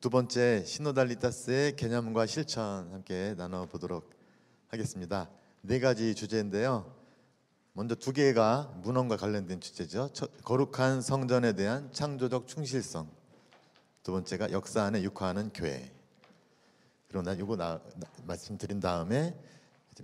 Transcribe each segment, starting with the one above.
두 번째 신노달리타스의 개념과 실천 함께 나눠보도록 하겠습니다. 네 가지 주제인데요. 먼저 두 개가 문헌과 관련된 주제죠. 첫, 거룩한 성전에 대한 창조적 충실성. 두 번째가 역사 안에 육화하는 교회. 그리고 난 이거 나, 나, 말씀드린 다음에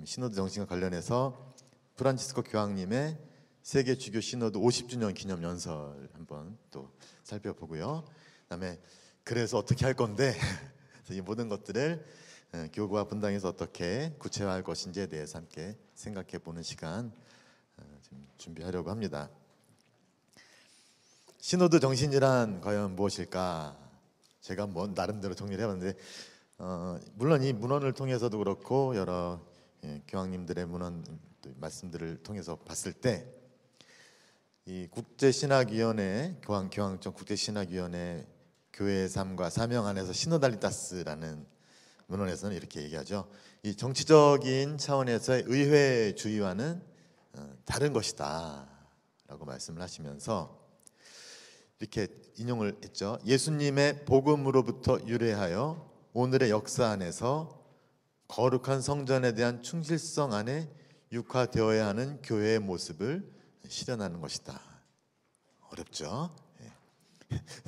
신호드 정신과 관련해서 프란치스코 교황님의 세계 주교 신호드 50주년 기념 연설 한번 또 살펴보고요. 그다음에 그래서 어떻게 할 건데 이 모든 것들을 어, 교구와 분당에서 어떻게 구체화할 것인지에 대해서 함께 생각해 보는 시간 어, 준비하려고 합니다. 신호드 정신이란 과연 무엇일까? 제가 뭐 나름대로 정리를 해봤는데 어, 물론 이 문헌을 통해서도 그렇고 여러 예, 교황님들의 문헌 말씀들을 통해서 봤을 때 이 국제신학위원회 교황 교황청 국제신학위원회 교회의 삶과 사명 안에서 시노달리타스라는 문헌에서는 이렇게 얘기하죠. 이 정치적인 차원에서의 의회주의와는 어, 다른 것이다라고 말씀을 하시면서 이렇게 인용을 했죠. 예수님의 복음으로부터 유래하여 오늘의 역사 안에서 거룩한 성전에 대한 충실성 안에 육화되어야 하는 교회의 모습을 실현하는 것이다. 어렵죠.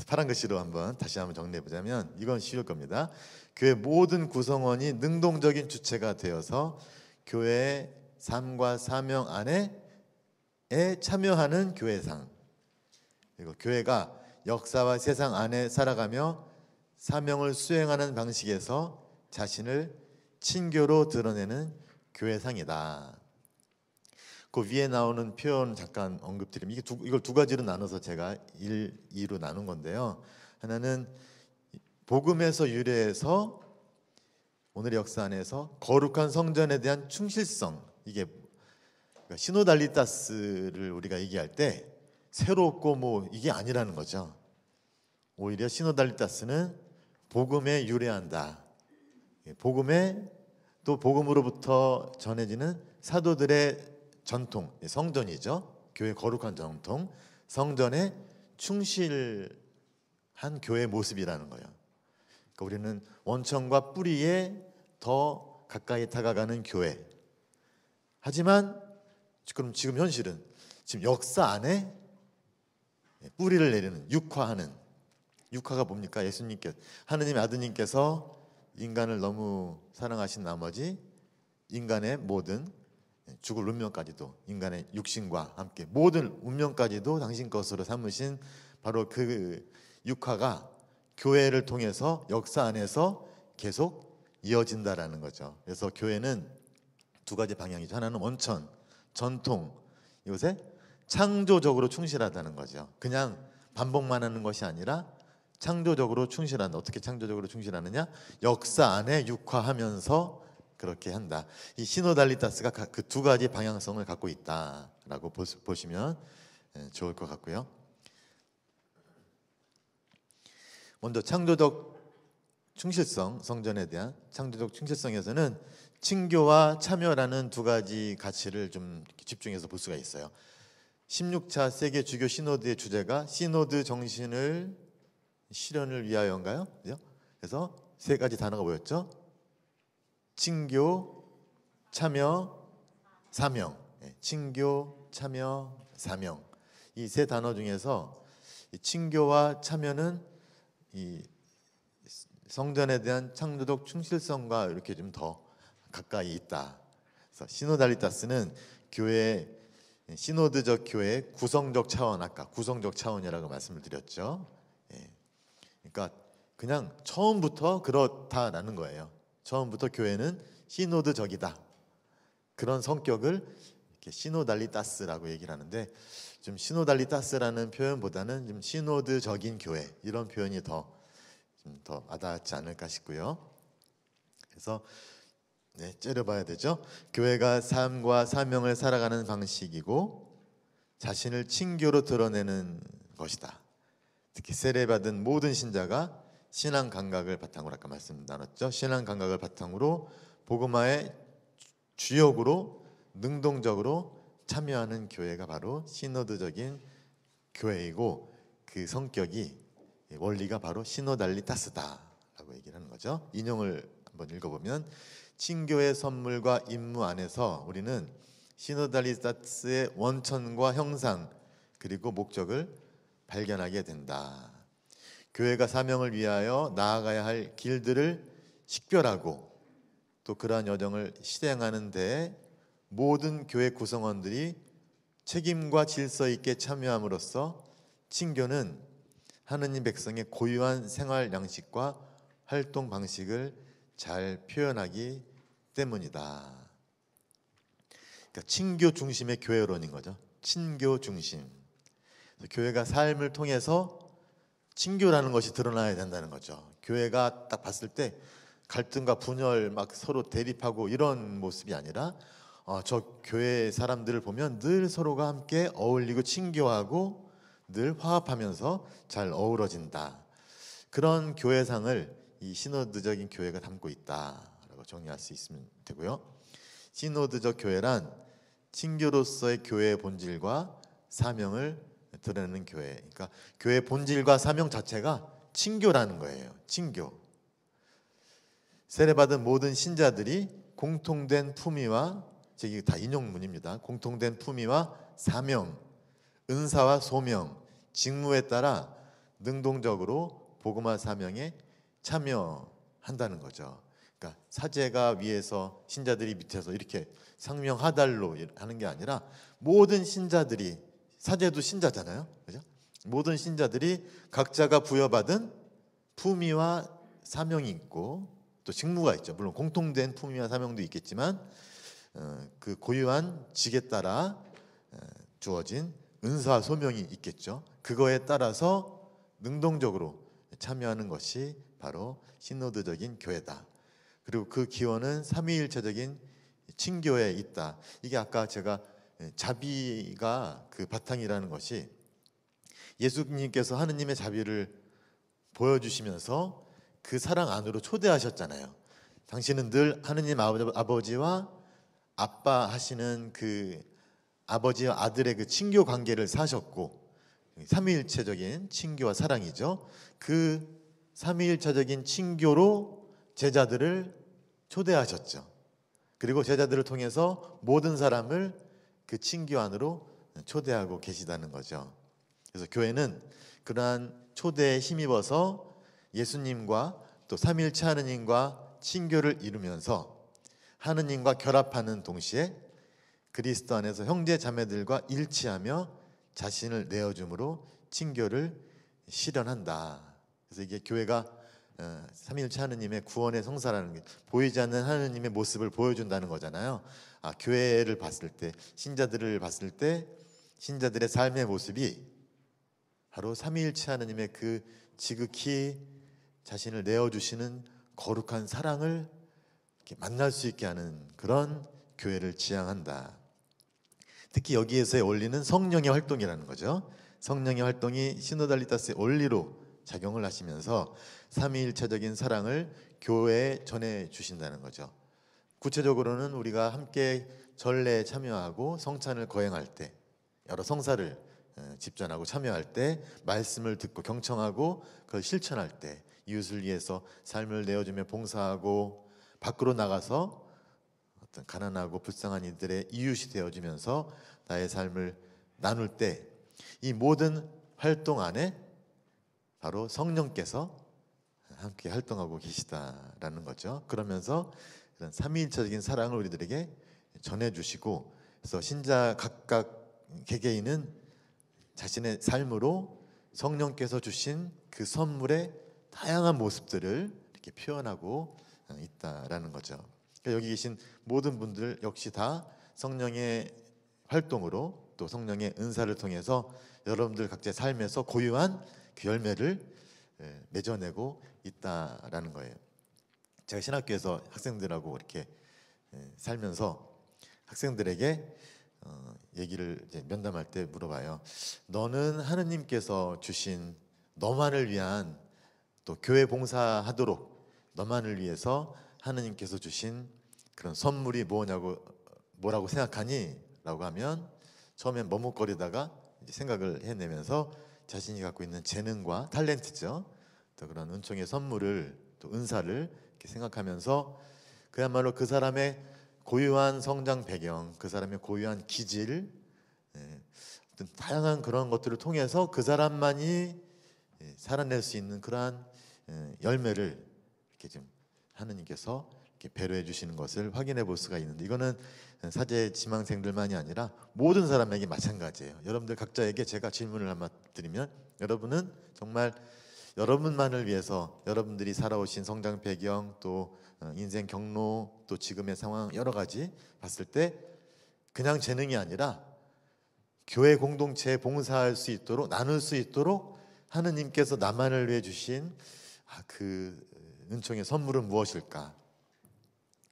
파란 글씨로 한번 다시 한번 정리해 보자면 이건 쉬울 겁니다. 교회 모든 구성원이 능동적인 주체가 되어서 교회의 삶과 사명 안에 참여하는 교회상 그리고 교회가 역사와 세상 안에 살아가며 사명을 수행하는 방식에서 자신을 친교로 드러내는 교회상이다. 그 위에 나오는 표현 잠깐 언급드리면 이게 두, 이걸 두 가지로 나눠서 제가 1, 2로 나눈 건데요. 하나는 복음에서 유래해서 오늘 역사 안에서 거룩한 성전에 대한 충실성 이게 그러니까 시노달리타스를 우리가 얘기할 때 새롭고 뭐 이게 아니라는 거죠. 오히려 시노달리타스는 복음에 유래한다. 복음에 또 복음으로부터 전해지는 사도들의 전통, 예, 성전이죠. 교회 거룩한 전통, 성전에 충실한 교회 모습이라는 거예요. 그러니까 우리는 원천과 뿌리에 더 가까이 다가가는 교회. 하지만 지금 지금 현실은 지금 역사 안에 예, 뿌리를 내리는 육화하는 육화가 뭡니까? 예수님께 하느님의 아드님께서 인간을 너무 사랑하신 나머지 인간의 모든 죽을 운명까지도 인간의 육신과 함께 모든 운명까지도 당신 것으로 삼으신 바로 그 육화가 교회를 통해서 역사 안에서 계속 이어진다라는 거죠. 그래서 교회는 두 가지 방향이죠. 하나는 원천, 전통, 이것에 창조적으로 충실하다는 거죠. 그냥 반복만 하는 것이 아니라 창조적으로 충실한 어떻게 창조적으로 충실하느냐? 역사 안에 육화하면서 그렇게 한다. 이 시노달리타스가 그 두 가지 방향성을 갖고 있다라고 보시면 예, 좋을 것 같고요. 먼저 창조적 충실성, 성전에 대한 창조적 충실성에서는 친교와 참여라는 두 가지 가치를 좀 집중해서 볼 수가 있어요. 16차 세계 주교 시노드의 주제가 시노드 정신을 실현을 위하여인가요? 그래서 세 가지 단어가 뭐였죠? 친교, 참여, 사명. 예, 친교, 참여, 사명. 이 세 단어 중에서 친교와 참여는 이 성전에 대한 창조적 충실성과 이렇게 좀 더 가까이 있다. 그래서 시노달리타스는 교회 예, 시노드적 교회 구성적 차원 아까 구성적 차원이라고 말씀을 드렸죠. 예. 그러니까 그냥 처음부터 그렇다라는 거예요. 처음부터 교회는 시노드적이다. 그런 성격을 이렇게 시노달리타스라고 얘기를 하는데 좀 시노달리타스라는 표현보다는 좀 시노드적인 교회 이런 표현이 더 좀더 와닿지 않을까 싶고요. 그래서 네, 째려봐야 되죠. 교회가 삶과 사명을 살아가는 방식이고 자신을 친교로 드러내는 것이다. 특히 세례받은 모든 신자가 신앙 감각을 바탕으로 아까 말씀 나눴죠. 신앙 감각을 바탕으로 복음화의 주역으로 능동적으로 참여하는 교회가 바로 시노드적인 교회이고 그 성격이 원리가 바로 시노달리타스다라고 얘기를 하는 거죠. 인용을 한번 읽어보면 친교의 선물과 임무 안에서 우리는 시노달리타스의 원천과 형상 그리고 목적을 발견하게 된다. 교회가 사명을 위하여 나아가야 할 길들을 식별하고 또 그러한 여정을 실행하는 데 모든 교회 구성원들이 책임과 질서 있게 참여함으로써 친교는 하느님 백성의 고유한 생활 양식과 활동 방식을 잘 표현하기 때문이다. 그러니까 친교 중심의 교회론인 거죠. 친교 중심. 교회가 삶을 통해서 친교라는 것이 드러나야 된다는 거죠. 교회가 딱 봤을 때 갈등과 분열 막 서로 대립하고 이런 모습이 아니라 어, 저 교회 사람들을 보면 늘 서로가 함께 어울리고 친교하고 늘 화합하면서 잘 어우러진다. 그런 교회상을 이 시노드적인 교회가 담고 있다라고 정리할 수 있으면 되고요. 시노드적 교회란 친교로서의 교회의 본질과 사명을 드러내는 교회. 그러니까 교회 본질과 사명 자체가 친교라는 거예요. 친교. 세례받은 모든 신자들이 공통된 품위와 이게 다 인용문입니다. 공통된 품위와 사명, 은사와 소명, 직무에 따라 능동적으로 복음화 사명에 참여한다는 거죠. 그러니까 사제가 위에서 신자들이 밑에서 이렇게 상명하달로 하는 게 아니라 모든 신자들이 사제도 신자잖아요. 그죠? 모든 신자들이 각자가 부여받은 품위와 사명이 있고 또 직무가 있죠. 물론 공통된 품위와 사명도 있겠지만 어, 그 고유한 직에 따라 어, 주어진 은사 소명이 있겠죠. 그거에 따라서 능동적으로 참여하는 것이 바로 신노드적인 교회다. 그리고 그 기원은 삼위일체적인 친교에 있다. 이게 아까 제가 예, 자비가 그 바탕이라는 것이 예수님께서 하느님의 자비를 보여주시면서 그 사랑 안으로 초대하셨잖아요. 당신은 늘 하느님 아버지와 아빠 하시는 그 아버지와 아들의 그 친교 관계를 사셨고 삼위일체적인 친교와 사랑이죠. 그 삼위일체적인 친교로 제자들을 초대하셨죠. 그리고 제자들을 통해서 모든 사람을 그 친교 안으로 초대하고 계시다는 거죠. 그래서 교회는 그러한 초대에 힘입어서 예수님과 또 삼일체 하느님과 친교를 이루면서 하느님과 결합하는 동시에 그리스도 안에서 형제 자매들과 일치하며 자신을 내어줌으로 친교를 실현한다. 그래서 이게 교회가 어, 삼일체 하느님의 구원의 성사라는 게 보이지 않는 하느님의 모습을 보여준다는 거잖아요. 아, 교회를 봤을 때 신자들을 봤을 때 신자들의 삶의 모습이 바로 삼위일체 하나님의 그 지극히 자신을 내어 주시는 거룩한 사랑을 이렇게 만날 수 있게 하는 그런 교회를 지향한다. 특히 여기에서의 원리는 성령의 활동이라는 거죠. 성령의 활동이 시노달리타스의 원리로 작용을 하시면서 삼위일체적인 사랑을 교회에 전해 주신다는 거죠. 구체적으로는 우리가 함께 전례에 참여하고 성찬을 거행할 때 여러 성사를 집전하고 참여할 때 말씀을 듣고 경청하고 그걸 실천할 때 이웃을 위해서 삶을 내어주며 봉사하고 밖으로 나가서 어떤 가난하고 불쌍한 이들의 이웃이 되어주면서 나의 삶을 나눌 때 이 모든 활동 안에 바로 성령께서 함께 활동하고 계시다라는 거죠. 그러면서 그런 삼위일체적인 사랑을 우리들에게 전해주시고 그래서 신자 각각 개개인은 자신의 삶으로 성령께서 주신 그 선물의 다양한 모습들을 이렇게 표현하고 어, 있다라는 거죠. 그러니까 여기 계신 모든 분들 역시 다 성령의 활동으로 또 성령의 은사를 통해서 여러분들 각자의 삶에서 고유한 그 열매를 맺어내고 있다라는 거예요. 제가 신학교에서 학생들하고 이렇게 예, 살면서 학생들에게 어, 얘기를 면담할 때 물어봐요. 너는 하느님께서 주신 너만을 위한 또 교회 봉사하도록 너만을 위해서 하느님께서 주신 그런 선물이 뭐냐고 뭐라고 생각하니?라고 하면 처음엔 머뭇거리다가 생각을 해내면서 자신이 갖고 있는 재능과 탤런트죠. 또 그런 은총의 선물을 또 은사를 이렇게 생각하면서 그야말로 그 사람의 고유한 성장 배경, 그 사람의 고유한 기질, 예, 어떤 다양한 그런 것들을 통해서 그 사람만이 예, 살아낼 수 있는 그러한 예, 열매를 이렇게 좀 하느님께서 이렇게 배려해 주시는 것을 확인해 볼 수가 있는데 이거는 사제 지망생들만이 아니라 모든 사람에게 마찬가지예요. 여러분들 각자에게 제가 질문을 한번 드리면 여러분은 정말 여러분만을 위해서 여러분들이 살아오신 성장 배경 또 어, 인생 경로 또 지금의 상황 여러 가지 봤을 때 그냥 재능이 아니라 교회 공동체에 봉사할 수 있도록 나눌 수 있도록 하느님께서 나만을 위해 주신 아, 그 어, 은총의 선물은 무엇일까?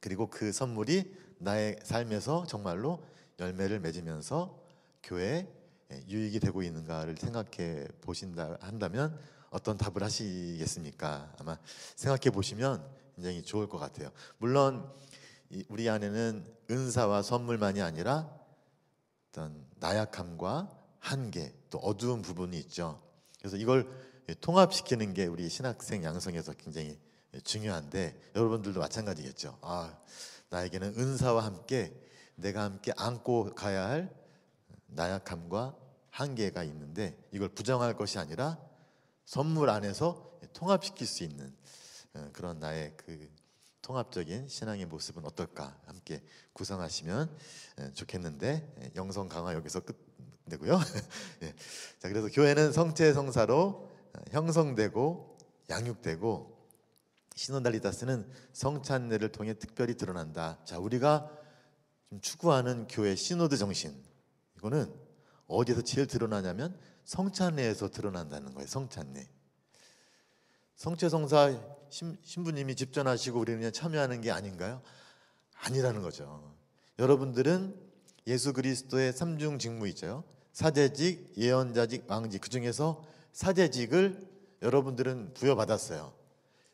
그리고 그 선물이 나의 삶에서 정말로 열매를 맺으면서 교회에 유익이 되고 있는가를 생각해 보신다 한다면 어떤 답을 하시겠습니까? 아마 생각해 보시면 굉장히 좋을 것 같아요. 물론 우리 안에는 은사와 선물만이 아니라 어떤 나약함과 한계 또 어두운 부분이 있죠. 그래서 이걸 통합시키는 게 우리 신학생 양성에서 굉장히 중요한데 여러분들도 마찬가지겠죠. 아 나에게는 은사와 함께 내가 함께 안고 가야 할 나약함과 한계가 있는데 이걸 부정할 것이 아니라 선물 안에서 통합시킬 수 있는 어, 그런 나의 그 통합적인 신앙의 모습은 어떨까 함께 구성하시면 어, 좋겠는데 예, 영성 강화 여기서 끝내고요. 예. 자 그래서 교회는 성체 성사로 어, 형성되고 양육되고 신혼달리다스는 성찬례를 통해 특별히 드러난다. 자 우리가 좀 추구하는 교회 신호드 정신 이거는 어디에서 제일 드러나냐면 성찬례에서 드러난다는 거예요. 성찬례. 성체성사 신부님이 집전하시고 우리는 그냥 참여하는 게 아닌가요? 아니라는 거죠. 여러분들은 예수 그리스도의 삼중 직무 있죠. 사제직, 예언자직, 왕직 그 중에서 사제직을 여러분들은 부여받았어요.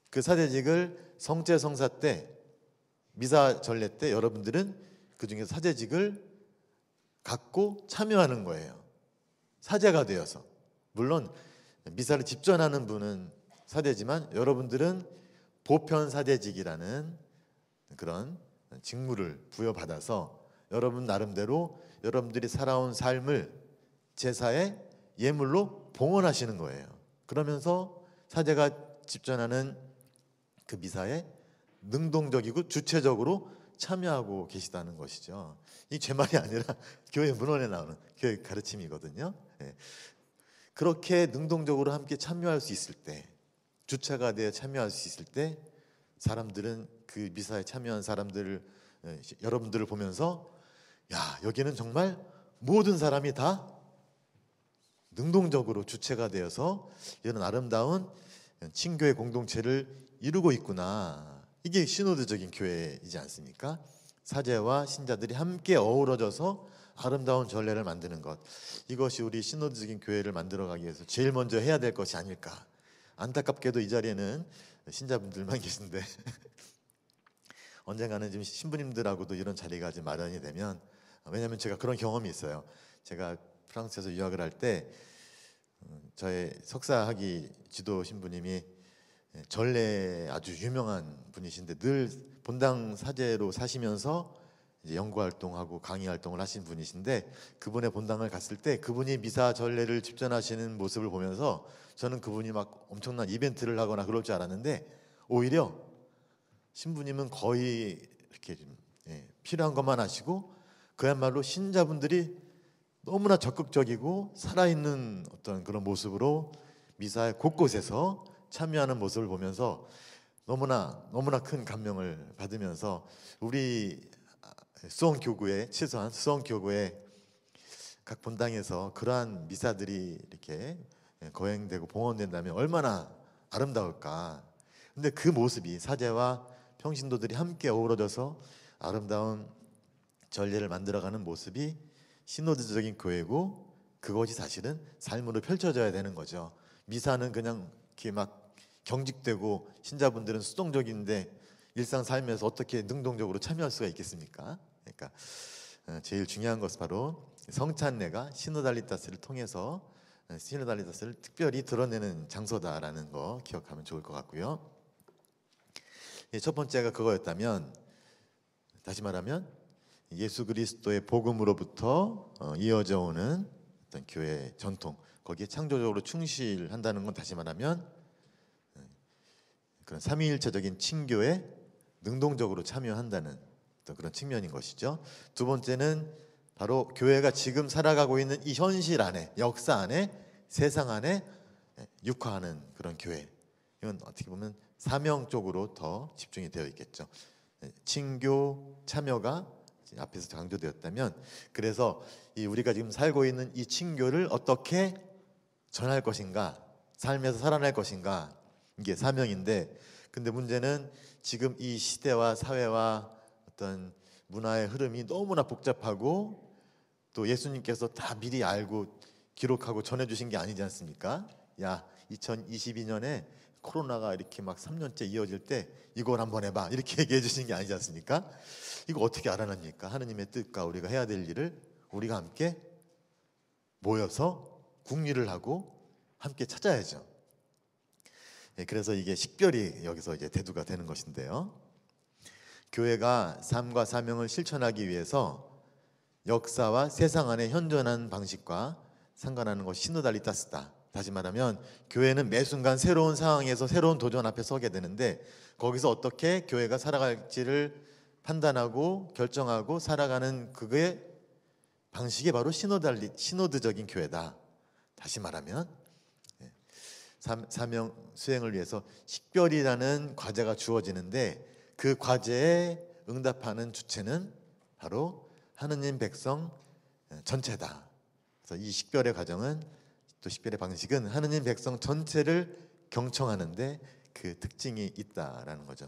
그 사제직을 성체 성사 때 미사 전례 때 여러분들은 그 중에서 사제직을 갖고 참여하는 거예요. 사제가 되어서 물론 미사를 집전하는 분은 사제지만 여러분들은 보편 사제직이라는 그런 직무를 부여받아서 여러분 나름대로 여러분들이 살아온 삶을 제사의 예물로 봉헌하시는 거예요. 그러면서 사제가 집전하는 그 미사에 능동적이고 주체적으로 참여하고 계시다는 것이죠. 이 제 말이 아니라 교회 문헌에 나오는 교회 가르침이거든요. 예. 그렇게 능동적으로 함께 참여할 수 있을 때, 주차가 되어 참여할 수 있을 때, 사람들은 그 미사에 참여한 사람들을 예, 여러분들을 보면서 야 여기는 정말 모든 사람이 다 능동적으로 주체가 되어서 이런 아름다운 친교의 공동체를 이루고 있구나 이게 신호드적인 교회이지 않습니까? 사제와 신자들이 함께 어우러져서 아름다운 전례를 만드는 것 이것이 우리 신호적인 교회를 만들어가기 위해서 제일 먼저 해야 될 것이 아닐까 안타깝게도 이 자리에는 신자분들만 계신데 언젠가는 지금 신부님들하고도 이런 자리가 좀 마련이 되면 왜냐하면 제가 그런 경험이 있어요 제가 프랑스에서 유학을 할때 음, 저의 석사학위 지도 신부님이 예, 전래 아주 유명한 분이신데 늘 본당 사제로 사시면서 연구 활동하고 강의 활동을 하신 분이신데 그분의 본당을 갔을 때 그분이 미사 전례를 집전하시는 모습을 보면서 저는 그분이 막 엄청난 이벤트를 하거나 그럴 줄 알았는데 오히려 신부님은 거의 이렇게 좀 예, 필요한 것만 하시고 그야말로 신자분들이 너무나 적극적이고 살아있는 어떤 그런 모습으로 미사의 곳곳에서 참여하는 모습을 보면서 너무나 너무나 큰 감명을 받으면서 우리 수원 교구의 최소한 수원 교구의 각 본당에서 그러한 미사들이 이렇게 거행되고 봉헌된다면 얼마나 아름다울까. 근데 그 모습이 사제와 평신도들이 함께 어우러져서 아름다운 전례를 만들어가는 모습이 신노드적인 교회고 그것이 사실은 삶으로 펼쳐져야 되는 거죠. 미사는 그냥 이렇게 막 경직되고 신자분들은 수동적인데 일상 삶에서 어떻게 능동적으로 참여할 수가 있겠습니까? 그러니까 어, 제일 중요한 것은 바로 성찬례가 시노달리타스를 통해서 시노달리타스를 어, 특별히 드러내는 장소다라는 거 기억하면 좋을 것 같고요. 예, 첫 번째가 그거였다면 다시 말하면 예수 그리스도의 복음으로부터 어, 이어져 오는 어떤 교회 전통 거기에 창조적으로 충실한다는 건 다시 말하면 그런 삼위일체적인 친교에 능동적으로 참여한다는 그런 측면인 것이죠. 두 번째는 바로 교회가 지금 살아가고 있는 이 현실 안에 역사 안에 세상 안에 육화하는 그런 교회. 이건 어떻게 보면 사명 쪽으로 더 집중이 되어 있겠죠. 친교 참여가 앞에서 강조되었다면 그래서 우리가 지금 살고 있는 이 친교를 어떻게 전할 것인가 삶에서 살아날 것인가 이게 사명인데 근데 문제는 지금 이 시대와 사회와 어떤 문화의 흐름이 너무나 복잡하고 또 예수님께서 다 미리 알고 기록하고 전해 주신 게 아니지 않습니까? 야, 2022년에 코로나가 이렇게 막 3년째 이어질 때 이걸 한번 해봐 이렇게 얘기해 주신 게 아니지 않습니까? 이거 어떻게 알아냅니까? 하느님의 뜻과 우리가 해야 될 일을 우리가 함께 모여서 국리를 하고 함께 찾아야죠. 예, 그래서 이게 식별이 여기서 이제 대두가 되는 것인데요. 교회가 삶과 사명을 실천하기 위해서 역사와 세상 안에 현존하 방식과 상관하는 것이 신노달리따스다. 다시 말하면 교회는 매 순간 새로운 상황에서 새로운 도전 앞에 서게 되는데 거기서 어떻게 교회가 살아갈지를 판단하고 결정하고 살아가는 그게 방식이 바로 신호달리 신호드적인 교회다. 다시 말하면 사명 수행을 위해서 식별이라는 과제가 주어지는데 그 과제에 응답하는 주체는 바로 하느님 백성 예, 전체다. 그래서 이 식별의 과정은 또 식별의 방식은 하느님 백성 전체를 경청하는데 그 특징이 있다라는 거죠.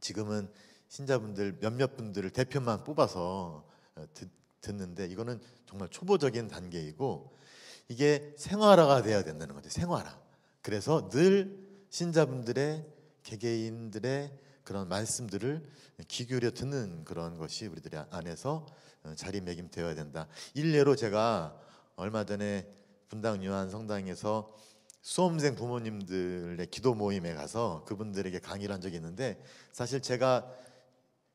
지금은 신자분들 몇몇 분들을 대표만 뽑아서 어, 듣, 듣는데 이거는 정말 초보적인 단계이고 이게 생활화가 돼야 된다는 거죠. 생활화. 그래서 늘 신자분들의 개개인들의 그런 말씀들을 귀 기울여 듣는 그런 것이 우리들의 안에서 어, 자리매김되어야 된다. 일례로 제가 얼마 전에 분당 유한 성당에서 수험생 부모님들의 기도 모임에 가서 그분들에게 강의를 한 적이 있는데 사실 제가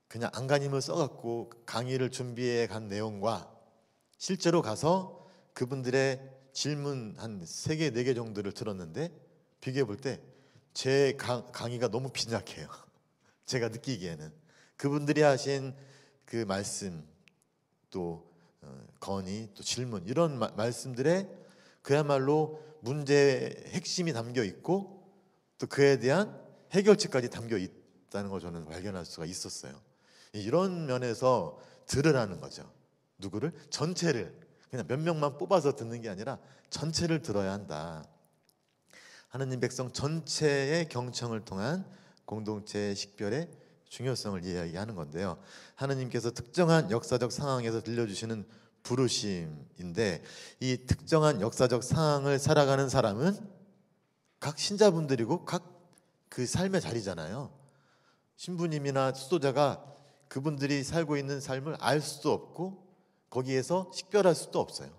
그냥 안간힘을 써갖고 강의를 준비해 간 내용과 실제로 가서 그분들의 질문 한 세 개, 네 개 정도를 들었는데 비교해 볼 때 제 강의가 너무 빈약해요. 제가 느끼기에는 그분들이 하신 그 말씀 또 어, 건의 또 질문 이런 마, 말씀들에 그야말로 문제의 핵심이 담겨 있고 또 그에 대한 해결책까지 담겨 있다는 걸 저는 발견할 수가 있었어요. 이런 면에서 들으라는 거죠. 누구를? 전체를 그냥 몇 명만 뽑아서 듣는 게 아니라 전체를 들어야 한다. 하느님 백성 전체의 경청을 통한 공동체의 식별의 중요성을 이야기하는 건데요. 하느님께서 특정한 역사적 상황에서 들려주시는 부르심인데 이 특정한 역사적 상황을 살아가는 사람은 각 신자분들이고 각 그 삶의 자리잖아요. 신부님이나 수도자가 그분들이 살고 있는 삶을 알 수도 없고 거기에서 식별할 수도 없어요.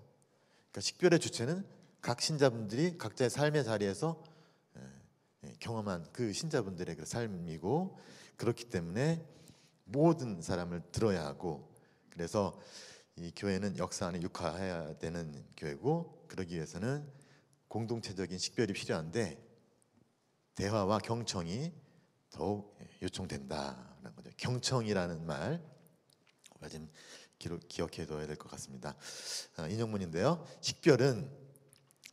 그러니까 식별의 주체는 각 신자분들이 각자의 삶의 자리에서 예, 예, 경험한 그 신자분들의 그 삶이고 그렇기 때문에 모든 사람을 들어야 하고 그래서 이 교회는 역사 안에 육화해야 되는 교회고 그러기 위해서는 공동체적인 식별이 필요한데 대화와 경청이 더욱 예, 요청된다는 거죠. 경청이라는 말 지금 기억해 둬야 될 것 같습니다. 아, 인용문인데요. 식별은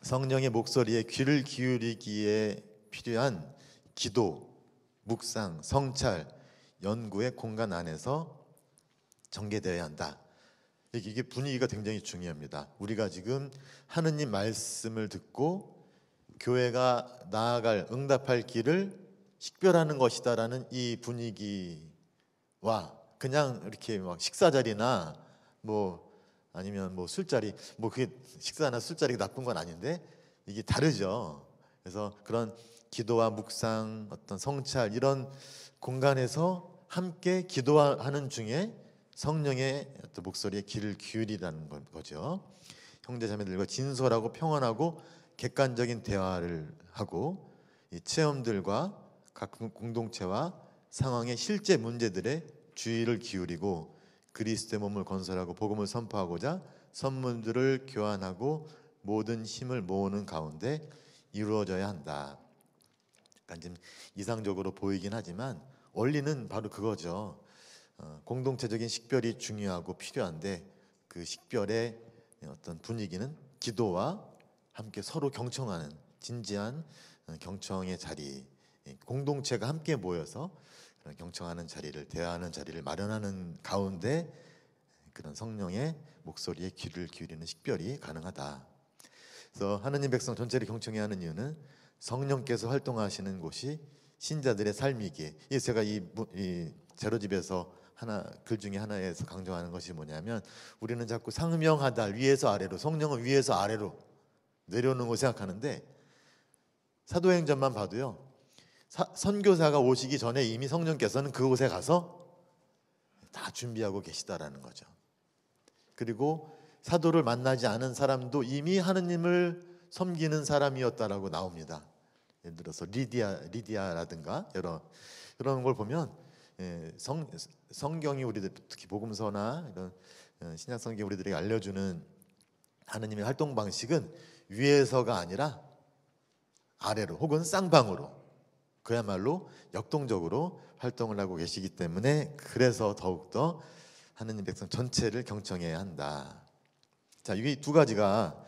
성령의 목소리에 귀를 기울이기에 필요한 기도, 묵상, 성찰, 연구의 공간 안에서 전개되어야 한다. 이게 분위기가 굉장히 중요합니다. 우리가 지금 하느님 말씀을 듣고 교회가 나아갈 응답할 길을 식별하는 것이다라는 이 분위기와 그냥 이렇게 막 식사 자리나 뭐 아니면 뭐 술자리 뭐 그게 식사나 술자리가 나쁜 건 아닌데 이게 다르죠. 그래서 그런 기도와 묵상, 어떤 성찰 이런 공간에서 함께 기도하는 중에 성령의 어떤 목소리에 귀를 기울이라는 거죠. 형제 자매들과 진솔하고 평안하고 객관적인 대화를 하고 이 체험들과 각 공동체와 상황의 실제 문제들에 주의를 기울이고 그리스도의 몸을 건설하고 복음을 선포하고자 선문들을 교환하고 모든 힘을 모으는 가운데 이루어져야 한다. 약간 그러니까 좀 이상적으로 보이긴 하지만 원리는 바로 그거죠. 어, 공동체적인 식별이 중요하고 필요한데 그 식별의 어떤 분위기는 기도와 함께 서로 경청하는 진지한 어, 경청의 자리, 예, 공동체가 함께 모여서 그런 경청하는 자리를 대화하는 자리를 마련하는 가운데 그런 성령의 목소리에 귀를 기울이는 식별이 가능하다. 그래서 하느님 백성 전체를 경청해야 하는 이유는 성령께서 활동하시는 곳이 신자들의 삶이기에 제가 이, 이 제로집에서 하나 글 중에 하나에서 강조하는 것이 뭐냐면 우리는 자꾸 상명하다 위에서 아래로 성령은 위에서 아래로 내려오는 거 생각하는데 사도행전만 봐도요 사, 선교사가 오시기 전에 이미 성령께서는 그곳에 가서 다 준비하고 계시다라는 거죠. 그리고 사도를 만나지 않은 사람도 이미 하느님을 섬기는 사람이었다라고 나옵니다. 예를 들어서 리디아 리디아라든가 여러 그런 걸 보면 예, 성 성경이 우리들 특히 복음서나 이런 어, 신약 성경 우리들에게 알려주는 하느님의 활동 방식은 위에서가 아니라 아래로 혹은 쌍방으로 그야말로 역동적으로 활동을 하고 계시기 때문에 그래서 더욱더 하느님 백성 전체를 경청해야 한다. 자, 이게 두 가지가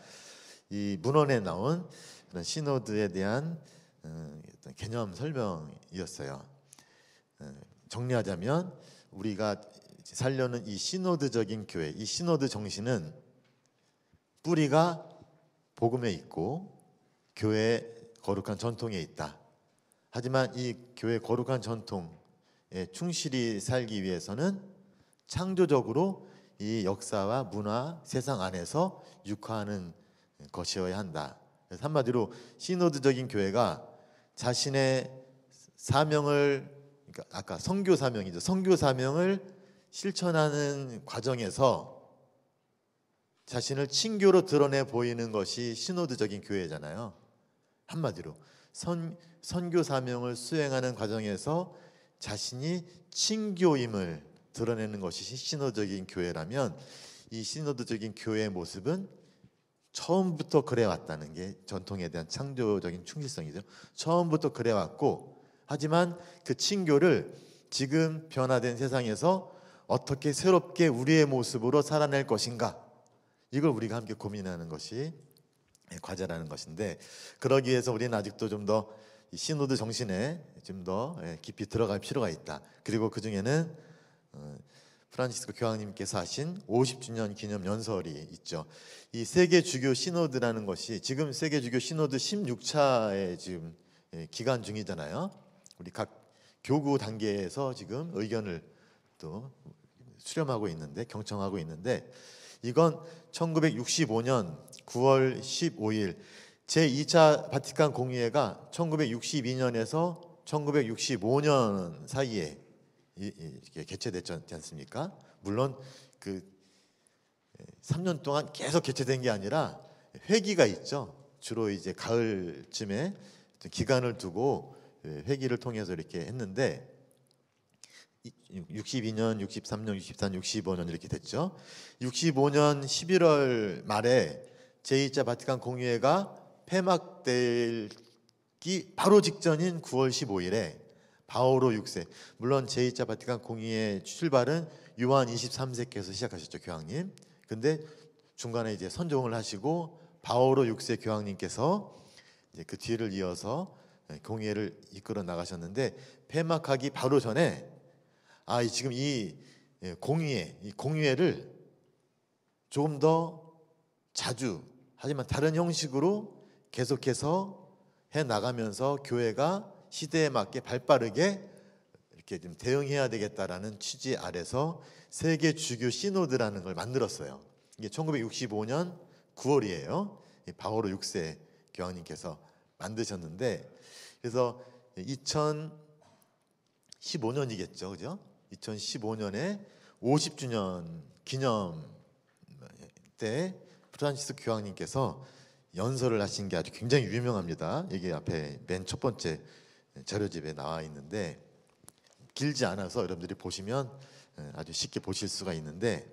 이 문헌에 나온 그런 시노드에 대한 음, 개념 설명이었어요. 음, 정리하자면 우리가 살려는 이 시노드적인 교회, 이 시노드 정신은 뿌리가 복음에 있고 교회 거룩한 전통에 있다. 하지만 이 교회 거룩한 전통에 충실히 살기 위해서는 창조적으로 이 역사와 문화, 세상 안에서 육화하는 것이어야 한다. 그래서 한마디로 시노드적인 교회가 자신의 사명을 그러니까 아까 성교 사명이죠. 성교 사명을 실천하는 과정에서 자신을 친교로 드러내 보이는 것이 시노드적인 교회잖아요. 한마디로 선, 선교 사명을 수행하는 과정에서 자신이 친교임을 드러내는 것이 신호적인 교회라면 이 신호적인 교회의 모습은 처음부터 그래왔다는 게 전통에 대한 창조적인 충실성이죠. 처음부터 그래왔고 하지만 그 친교를 지금 변화된 세상에서 어떻게 새롭게 우리의 모습으로 살아낼 것인가 이걸 우리가 함께 고민하는 것이 예, 과제라는 것인데 그러기 위해서 우리는 아직도 좀더 신호드 정신에 좀더 예, 깊이 들어갈 필요가 있다. 그리고 그 중에는 어, 프란시스코 교황님께서 하신 50주년 기념 연설이 있죠. 이 세계 주교 신호드라는 것이 지금 세계 주교 신호드 16차에 지금 예, 기간 중이잖아요. 우리 각 교구 단계에서 지금 의견을 또 수렴하고 있는데 경청하고 있는데 이건 1965년 9월 15일 제2차 바티칸 공의회가 1962년에서 1965년 사이에 이렇게 개최됐지 않습니까? 물론 그 3년 예, 동안 계속 개최된 게 아니라 회기가 있죠. 주로 이제 가을쯤에 기간을 두고 예, 회기를 통해서 이렇게 했는데 62년, 63년, 64년, 65년 이렇게 됐죠. 65년 11월 말에 제2차 바티칸 공의회가 폐막되기 바로 직전인 9월 15일에 바오로 6세 물론 제2차 바티칸 공의회 출발은 요한 23세께서 시작하셨죠 교황님 근데 중간에 이제 선종을 하시고 바오로 6세 교황님께서 이제 그 뒤를 이어서 공의회를 이끌어 나가셨는데 폐막하기 바로 전에 아 지금 이 예, 공의회 이 공의회를 조금 더 자주 하지만 다른 형식으로 계속해서 해 나가면서 교회가 시대에 맞게 발빠르게 이렇게 좀 대응해야 되겠다라는 취지 아래서 세계 주교 시노드라는 걸 만들었어요. 이게 1965년 9월이에요. 바오로 6세 교황님께서 만드셨는데 그래서 2015년이겠죠. 그죠? 2015년에 50주년 기념 때 프란시스 교황님께서 연설을 하신 게 아주 굉장히 유명합니다. 여기 앞에 맨 첫 번째 자료집에 나와 있는데 길지 않아서 여러분들이 보시면 예, 아주 쉽게 보실 수가 있는데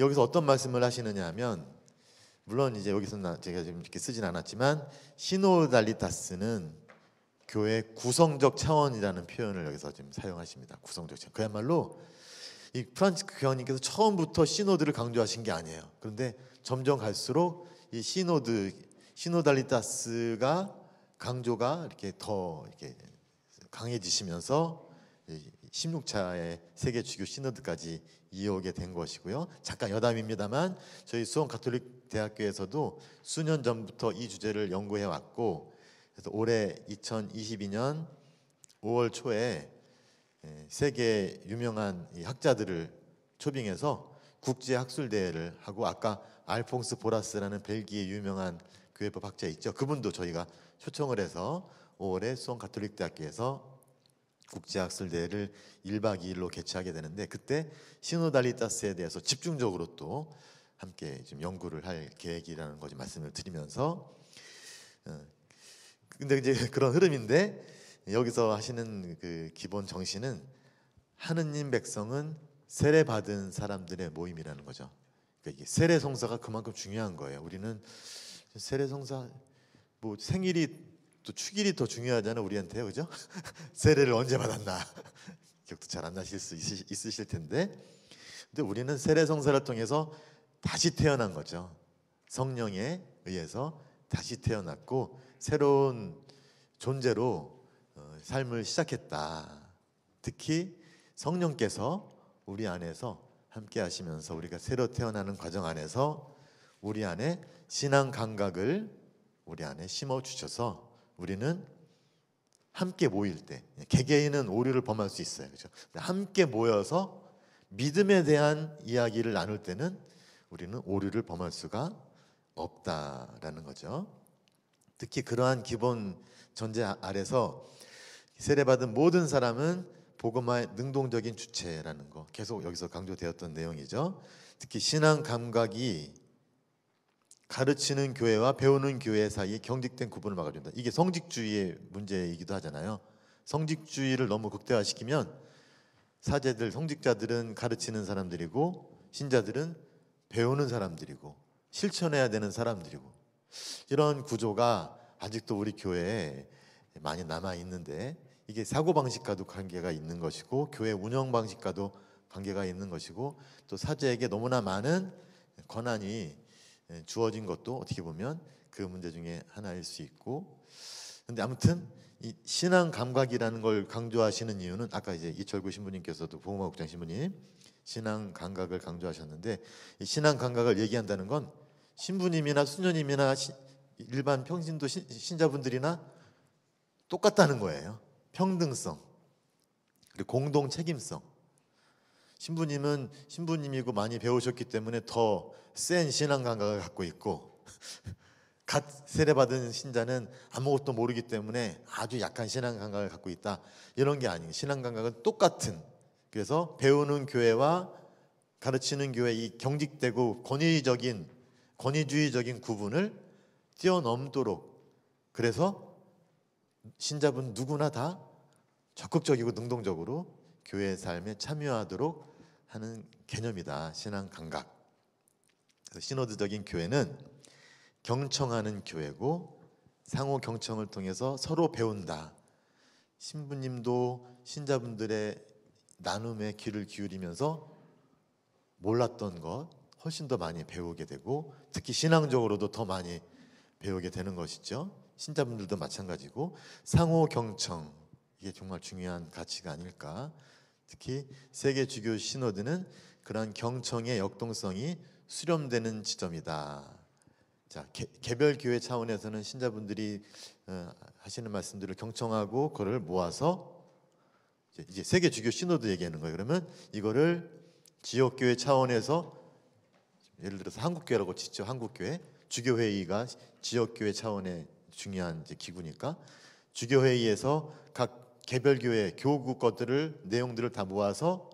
여기서 어떤 말씀을 하시느냐 하면 물론 이제 여기서 제가 지금 이렇게 쓰진 않았지만 시노달리타스는 교회 구성적 차원이라는 표현을 여기서 지금 사용하십니다. 구성적 차원. 그야말로 이 프란치스코 그 교황님께서 처음부터 시노드를 강조하신 게 아니에요. 그런데 점점 갈수록 이 시노드 시노달리타스가 강조가 이렇게 더 이렇게 강해지시면서 16차의 세계 주교 시노드까지 이어오게 된 것이고요. 잠깐 여담입니다만 저희 수원 가톨릭 대학교에서도 수년 전부터 이 주제를 연구해 왔고 그래서 올해 2022년 5월 초에 예, 세계 유명한 학자들을 초빙해서 국제 학술 대회를 하고 아까 알퐁스 보라스라는 벨기에 유명한 교회법 학자 있죠. 그분도 저희가 초청을 해서 5월에 수원 가톨릭 대학교에서 국제 학술 대회를 1박 2일로 개최하게 되는데 그때 시노달리타스에 대해서 집중적으로 또 함께 좀 연구를 할 계획이라는 거지 말씀을 드리면서 어, 근데 이제 그런 흐름인데 여기서 하시는 그 기본 정신은 하느님 백성은 세례 받은 사람들의 모임이라는 거죠. 그러니까 세례 성사가 그만큼 중요한 거예요. 우리는 세례 성사 뭐 생일이 또 축일이 더 중요하잖아요 우리한테요, 그죠? 세례를 언제 받았나 기억도 잘 안 나실 수 있으, 실 텐데, 근데 우리는 세례 성사를 통해서 다시 태어난 거죠. 성령에 의해서 다시 태어났고 새로운 존재로 삶을 시작했다. 특히 성령께서 우리 안에서 함께 하시면서 우리가 새로 태어나는 과정 안에서 우리 안에 신앙 감각을 우리 안에 심어 주셔서 우리는 함께 모일 때 예, 개개인은 오류를 범할 수 있어요. 그렇죠? 함께 모여서 믿음에 대한 이야기를 나눌 때는 우리는 오류를 범할 수가 없다라는 거죠. 특히 그러한 기본 전제 아, 아래서 세례받은 모든 사람은 복음화의 능동적인 주체라는 거 계속 여기서 강조되었던 내용이죠. 특히 신앙 감각이 가르치는 교회와 배우는 교회 사이 경직된 구분을 막아준다. 이게 성직주의의 문제이기도 하잖아요. 성직주의를 너무 극대화시키면 사제들, 성직자들은 가르치는 사람들이고 신자들은 배우는 사람들이고 실천해야 되는 사람들이고 이런 구조가 아직도 우리 교회에 많이 남아 있는데 이게 사고 방식과도 관계가 있는 것이고 교회 운영 방식과도 관계가 있는 것이고 또 사제에게 너무나 많은 권한이 예, 주어진 것도 어떻게 보면 그 문제 중에 하나일 수 있고 근데 아무튼 이 신앙 감각이라는 걸 강조하시는 이유는 아까 이제 이철구 신부님께서도 보호마국장 신부님 신앙 감각을 강조하셨는데 이 신앙 감각을 얘기한다는 건 신부님이나 수녀님이나 시, 일반 평신도 신, 신자분들이나 똑같다는 거예요. 평등성, 그리고 공동 책임성. 신부님은 신부님이고 많이 배우셨기 때문에 더 센 신앙 감각을 갖고 있고, 갓 세례받은 신자는 아무것도 모르기 때문에 아주 약한 신앙 감각을 갖고 있다. 이런 게 아니에요. 신앙 감각은 똑같은. 그래서 배우는 교회와 가르치는 교회 이 경직되고 권위적인 권위주의적인 구분을 뛰어넘도록 그래서 신자분 누구나 다 적극적이고 능동적으로 교회 삶에 참여하도록 하는 개념이다. 신앙 감각. 그래서 시노드적인 교회는 경청하는 교회고 상호 경청을 통해서 서로 배운다. 신부님도 신자분들의 나눔에 귀를 기울이면서 몰랐던 것 훨씬 더 많이 배우게 되고 특히 신앙적으로도 더 많이 배우게 되는 것이죠. 신자분들도 마찬가지고 상호 경청 이게 정말 중요한 가치가 아닐까. 특히 세계 주교 신호드는 그러한 경청의 역동성이 수렴되는 지점이다. 자 개, 별 교회 차원에서는 신자분들이 어, 하시는 말씀들을 경청하고 그를 모아서 이제, 이제 세계 주교 신호드 얘기하는 거예요. 그러면 이거를 지역 교회 차원에서 예를 들어서 한국 교회라고 치죠. 한국 교회 주교 회의가 지역 교회 차원의 중요한 이제 기구니까 주교 회의에서 각 개별 교회 교구 것들을 내용들을 다 모아서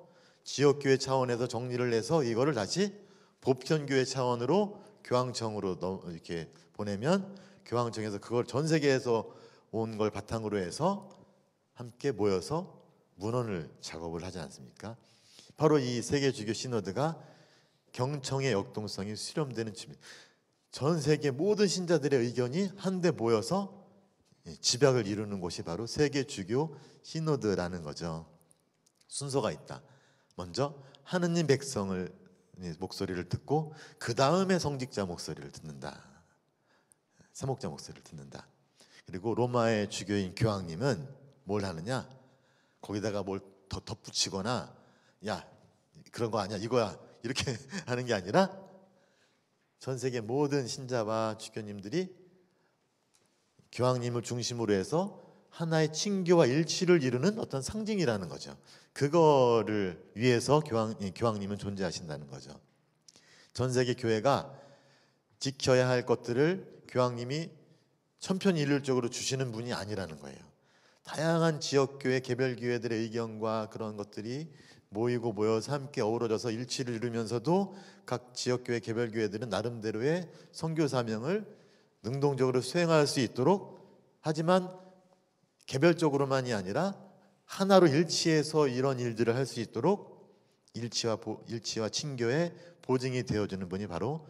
지역 교회 차원에서 정리를 해서 이거를 다시 보편 교회 차원으로 교황청으로 이렇게 보내면 교황청에서 그걸 전 세계에서 온 걸 바탕으로 해서 함께 모여서 문헌을 작업을 하지 않습니까? 바로 이 세계 주교 시너드가 경청의 역동성이 수렴되는 측면. 전 세계 모든 신자들의 의견이 한데 모여서 예, 집약을 이루는 곳이 바로 세계 주교 시노드라는 거죠. 순서가 있다. 먼저 하느님 백성을 목소리를 듣고 그 다음에 성직자 목소리를 듣는다. 사목자 목소리를 듣는다. 그리고 로마의 주교인 교황님은 뭘 하느냐? 거기다가 뭘 더 덧붙이거나 야 그런 거 아니야 이거야 이렇게 하는 게 아니라 전 세계 모든 신자와 주교님들이 교황님을 중심으로 해서 하나의 친교와 일치를 이루는 어떤 상징이라는 거죠. 그거를 위해서 교황, 교황님은 존재하신다는 거죠. 전 세계 교회가 지켜야 할 것들을 교황님이 천편일률적으로 주시는 분이 아니라는 거예요. 다양한 지역 교회 개별 교회들의 의견과 그런 것들이 모이고 모여서 함께 어우러져서 일치를 이루면서도 각 지역교회 개별교회들은 나름대로의 선교 사명을 능동적으로 수행할 수 있도록 하지만 개별적으로만이 아니라 하나로 일치해서 이런 일들을 할 수 있도록 일치와 보, 일치와 친교의 보증이 되어주는 분이 바로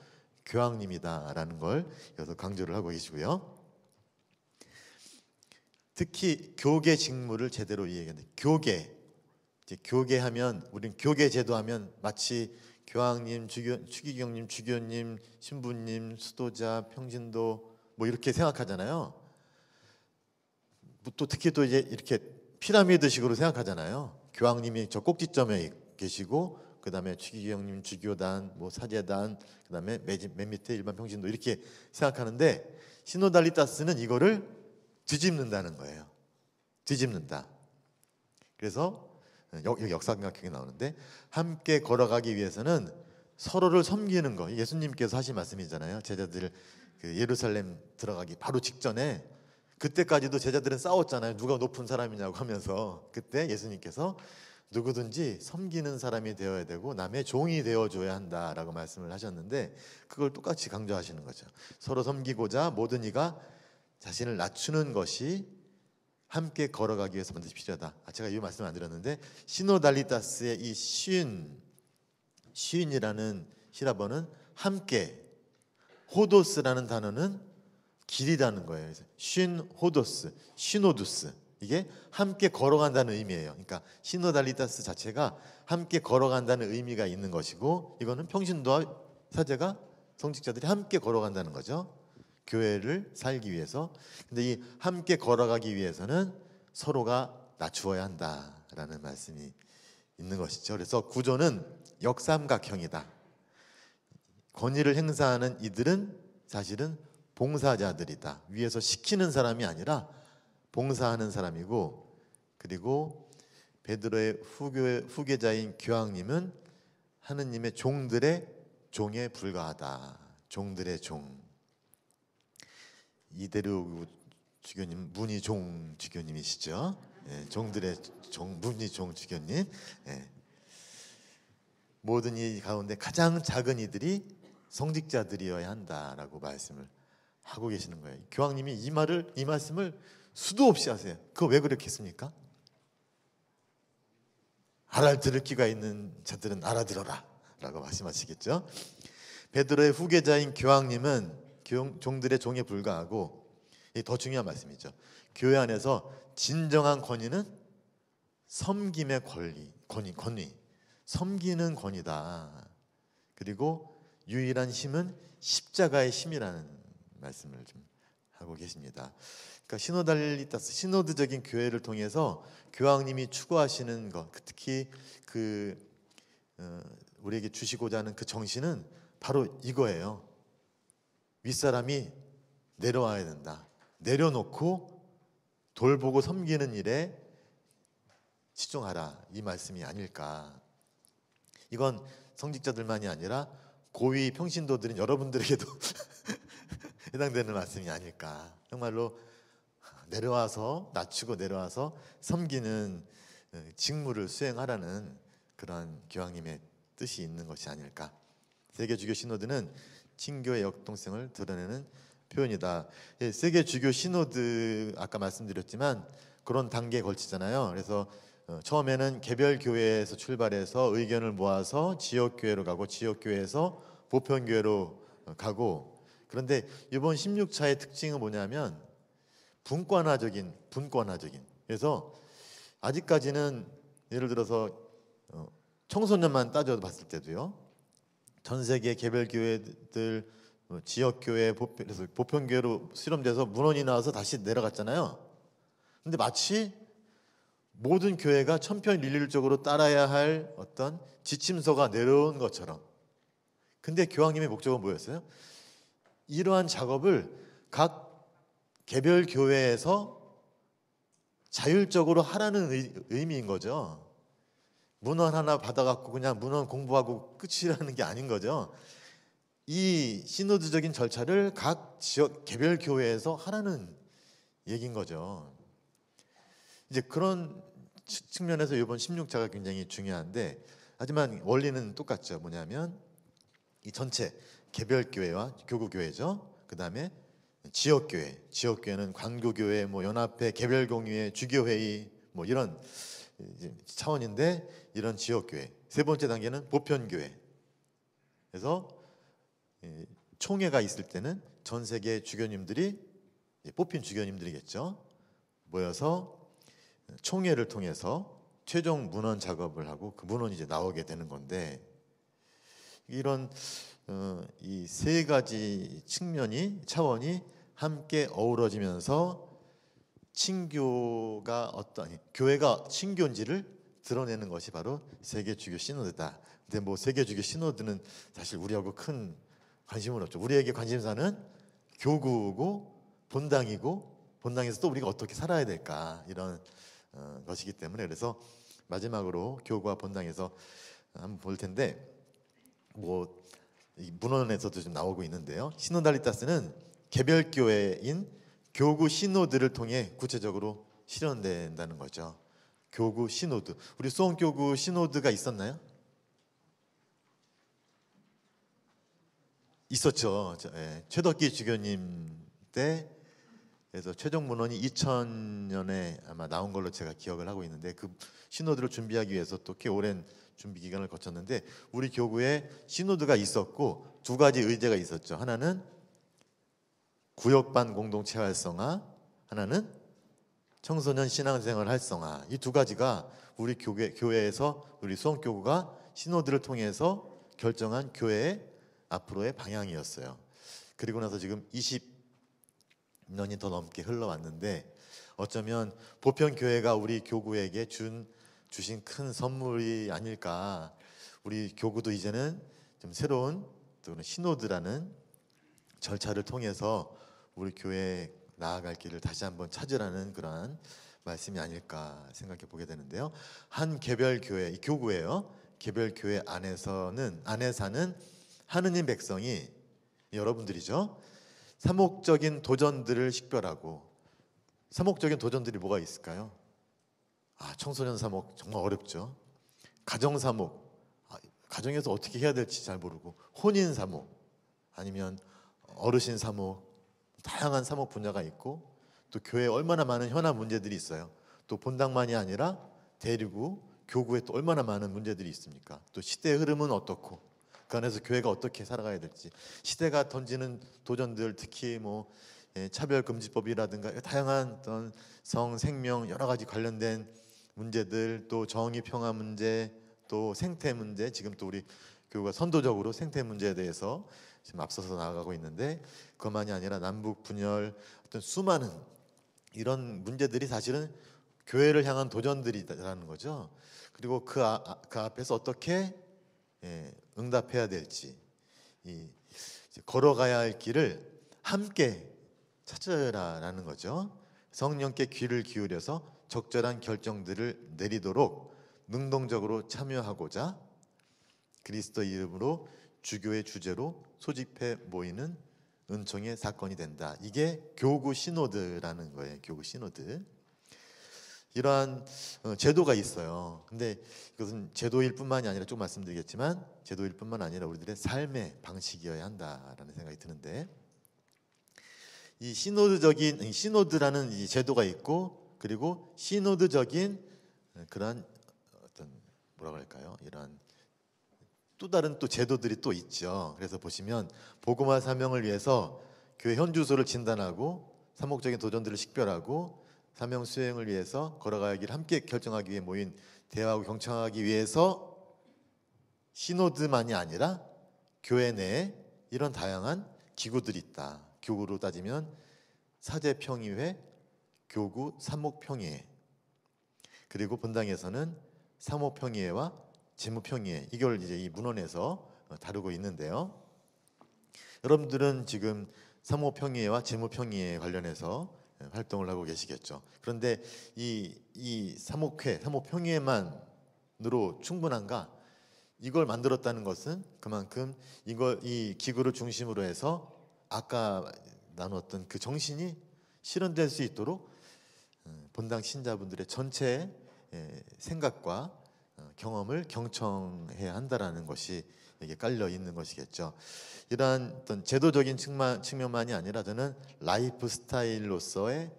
교황님이다라는 걸 여기서 강조를 하고 계시고요. 특히 교계 직무를 제대로 이해해야 돼. 교계 이제 교계하면 우리는 교계 제도하면 마치 교황님, 주교, 추기경님, 주교님, 신부님, 수도자, 평진도뭐 이렇게 생각하잖아요. 뭐 또 특히 또 이제 이렇게 피라미드식으로 생각하잖아요. 교황님이 저 꼭지점에 계시고 그 다음에 추기경님, 주교단, 뭐 사제단, 그 다음에 맨 밑에 일반 평진도 이렇게 생각하는데 신노달리타스는 이거를 뒤집는다는 거예요. 뒤집는다. 그래서 예, 역, 역사명학형이 나오는데 함께 걸어가기 위해서는 서로를 섬기는 거 예수님께서 하신 말씀이잖아요. 제자들 그 예루살렘 들어가기 바로 직전에 그때까지도 제자들은 싸웠잖아요. 누가 높은 사람이냐고 하면서 그때 예수님께서 누구든지 섬기는 사람이 되어야 되고 남의 종이 되어줘야 한다라고 말씀을 하셨는데 그걸 똑같이 강조하시는 거죠. 서로 섬기고자 모든 이가 자신을 낮추는 것이 함께 걸어가기 위해서 반드시 필요하다. 아, 제가 이 말씀 안 드렸는데 시노달리다스의 이 쉰, 쉰이라는 히라버는 함께, 호도스라는 단어는 길이라는 거예요. 쉰 호도스, 시노두스 이게 함께 걸어간다는 의미예요. 그러니까 시노달리다스 자체가 함께 걸어간다는 의미가 있는 것이고 이거는 평신도 사제가 성직자들이 함께 걸어간다는 거죠. 교회를 살기 위해서 근데 이 함께 걸어가기 위해서는 서로가 낮추어야 한다라는 말씀이 있는 것이죠. 그래서 구조는 역삼각형이다. 권위를 행사하는 이들은 사실은 봉사자들이다. 위에서 시키는 사람이 아니라 봉사하는 사람이고 그리고 베드로의 후교, 후계자인 교황님은 하느님의 종들의 종에 불과하다. 종들의 종. 이대륙 주교님 문희종 주교님이시죠? 예, 종들의 종 문희종 주교님. 예. 모든 이 가운데 가장 작은 이들이 성직자들이어야 한다라고 말씀을 하고 계시는 거예요. 교황님이 이 말을 이 말씀을 수도 없이 하세요. 그거 왜 그렇겠습니까? 알알 들을 기가 있는 자들은 알아들어라라고 말씀하시겠죠. 베드로의 후계자인 교황님은 종들의 종에 불과하고 더 중요한 말씀이죠. 교회 안에서 진정한 권위는 섬김의 권리, 권위, 권위, 섬기는 권위다. 그리고 유일한 힘은 십자가의 힘이라는 말씀을 좀 하고 계십니다. 그러니까 신호달리다스 시노드적인 교회를 통해서 교황님이 추구하시는 것, 그 특히 그 어, 우리에게 주시고자 하는 그 정신은 바로 이거예요. 윗사람이 내려와야 된다. 내려놓고 돌보고 섬기는 일에 집중하라이 말씀이 아닐까. 이건 성직자들만이 아니라 고위 평신도들인 여러분들에게도 해당되는 말씀이 아닐까. 정말로 내려와서 낮추고 내려와서 섬기는 어, 직무를 수행하라는 그런 교황님의 뜻이 있는 것이 아닐까. 세계 주교 신호들은 친교의 역동성을 드러내는 표현이다. 예, 세계 주교 신호드 아까 말씀드렸지만 그런 단계에 걸치잖아요. 그래서 어, 처음에는 개별 교회에서 출발해서 의견을 모아서 지역 교회로 가고 지역 교회에서 보편 교회로 어, 가고 그런데 이번 16차의 특징은 뭐냐면 분권화적인 분권화적인 그래서 아직까지는 예를 들어서 어, 청소년만 따져 봤을 때도요 전 세계 개별 교회들 뭐 지역 교회 보편서 보편 교회로 실험돼서 문헌이 나와서 다시 내려갔잖아요. 근데 마치 모든 교회가 천편일률적으로 따라야 할 어떤 지침서가 내려온 것처럼. 근데 교황님의 목적은 뭐였어요? 이러한 작업을 각 개별 교회에서 자율적으로 하라는 의, 미인 거죠. 문헌 하나 받아갖고 그냥 문헌 공부하고 끝이라는 게 아닌 거죠. 이 시노드적인 절차를 각 지역 개별 교회에서 하라는 얘긴 거죠. 이제 그런 측면에서 이번 16자가 굉장히 중요한데 하지만 원리는 똑같죠. 뭐냐면 이 전체 개별 교회와 교구 교회죠. 그다음에 지역 교회. 지역 교회는 관교 교회 뭐 연합회, 개별 공유회, 주교 회의 뭐 이런 차원인데 이런 지역교회. 세 번째 단계는 보편교회. 그래서 예, 총회가 있을 때는 전 세계 주교님들이 뽑힌 주교님들이겠죠. 모여서 총회를 통해서 최종 문헌 작업을 하고 그 문헌이 이제 나오게 되는 건데 이런 어, 이세 가지 측면이 차원이 함께 어우러지면서 친교가 어떤 교회가 친교인지를 드러내는 것이 바로 세계 주교 신호드다. 근데 뭐 세계 주교 신호드는 사실 우리하고 큰 관심은 없죠. 우리에게 관심사는 교구고 본당이고 본당에서 또 우리가 어떻게 살아야 될까 이런 어, 것이기 때문에 그래서 마지막으로 교구와 본당에서 어, 한번 볼 텐데 뭐 문헌에서도 좀 나오고 있는데요. 신혼달리타스는 개별 교회인 교구 신호들을 통해 구체적으로 실현된다는 거죠. 교구 신호드. 우리 수원 교구 신호드가 있었나요? 있었죠. 예. 최덕기 주교님 때 그래서 최종 문헌이 2000년에 아마 나온 걸로 제가 기억을 하고 있는데 그 신호드를 준비하기 위해서 또 꽤 오랜 준비 기간을 거쳤는데 우리 교구에 신호드가 있었고 두 가지 의제가 있었죠. 하나는 구역반 공동체 활성화, 하나는 청소년 신앙생활 활성화. 이 두 가지가 우리 교회, 교회에서 우리 수원교구가 신호들을 통해서 결정한 교회의 앞으로의 방향이었어요. 그리고 나서 지금 20년이 더 넘게 흘러왔는데 어쩌면 보편 교회가 우리 교구에게 준 주신 큰 선물이 아닐까. 우리 교구도 이제는 좀 새로운 또는 신호드라는 절차를 통해서 우리 교회 에 나아갈 길을 다시 한번 찾으라는 그러한 말씀이 아닐까 생각해 보게 되는데요. 한 개별 교회, 이 교구예요. 개별 교회 안에서는 안에 사는 하느님 백성이 여러분들이죠. 사목적인 도전들을 식별하고 사목적인 도전들이 뭐가 있을까요? 아, 청소년 사목 정말 어렵죠. 가정 사목. 아, 가정에서 어떻게 해야 될지 잘 모르고 혼인 사목 아니면 어르신 사목 다양한 사목 분야가 있고 또 교회에 얼마나 많은 현안 문제들이 있어요. 또 본당만이 아니라 대리구, 교구에 또 얼마나 많은 문제들이 있습니까? 또 시대의 흐름은 어떻고 그 안에서 교회가 어떻게 살아가야 될지 시대가 던지는 도전들 특히 뭐 예, 차별 금지법이라든가 다양한 어떤 성 생명 여러 가지 관련된 문제들 또 정의 평화 문제 또 생태 문제 지금 또 우리 교우가 선도적으로 생태 문제에 대해서 지금 앞서서 나아가고 있는데 그만이 아니라 남북 분열 어떤 수많은 이런 문제들이 사실은 교회를 향한 도전들이라는 거죠. 그리고 그, 아, 아 그 앞에서 어떻게 예, 응답해야 될지 이, 걸어가야 할 길을 함께 찾으라라는 거죠. 성령께 귀를 기울여서 적절한 결정들을 내리도록 능동적으로 참여하고자 그리스도 이름으로 주교의 주제로 소집해 모이는 은총의 사건이 된다. 이게 교구 신호드라는 거예요. 교구 신호드. 이러한 어, 제도가 있어요. 근데 이것은 제도일 뿐만이 아니라 좀 말씀드리겠지만 제도일 뿐만 아니라 우리들의 삶의 방식이어야 한다라는 생각이 드는데 이 시노드적인 시노드라는 이 제도가 있고 그리고 시노드적인 어, 그러 어떤 뭐라 그럴까요? 이러 또 다른 또 제도들이 또 있죠. 그래서 보시면 복음마 사명을 위해서 교회 현 주소를 진단하고 삼목적인 도전들을 식별하고 사명 수행을 위해서 걸어가기를 함께 결정하기 위해 모인 대화하고 경청하기 위해서 시노드만이 아니라 교회 내에 이런 다양한 기구들이 있다. 교구로 따지면 사제평의회, 교구 삼목평의회 그리고 본당에서는 사목평의회와 재무평의 에 이걸 이제 이 문헌에서 어, 다루고 있는데요. 여러분들은 지금 사모평의와 재무평의에 관련해서 예, 활동을 하고 계시겠죠. 그런데 이, 이 사목회, 사모평의만으로 충분한가? 이걸 만들었다는 것은 그만큼 이걸 이 기구를 중심으로 해서 아까 나눴던 그 정신이 실현될 수 있도록 어, 본당 신자분들의 전체 예, 생각과 경험을 경청해야 한다라는 것이 이게 깔려 있는 것이겠죠. 이러한 어떤 제도적인 측면, 측면만이 아니라 저는 라이프 스타일로서의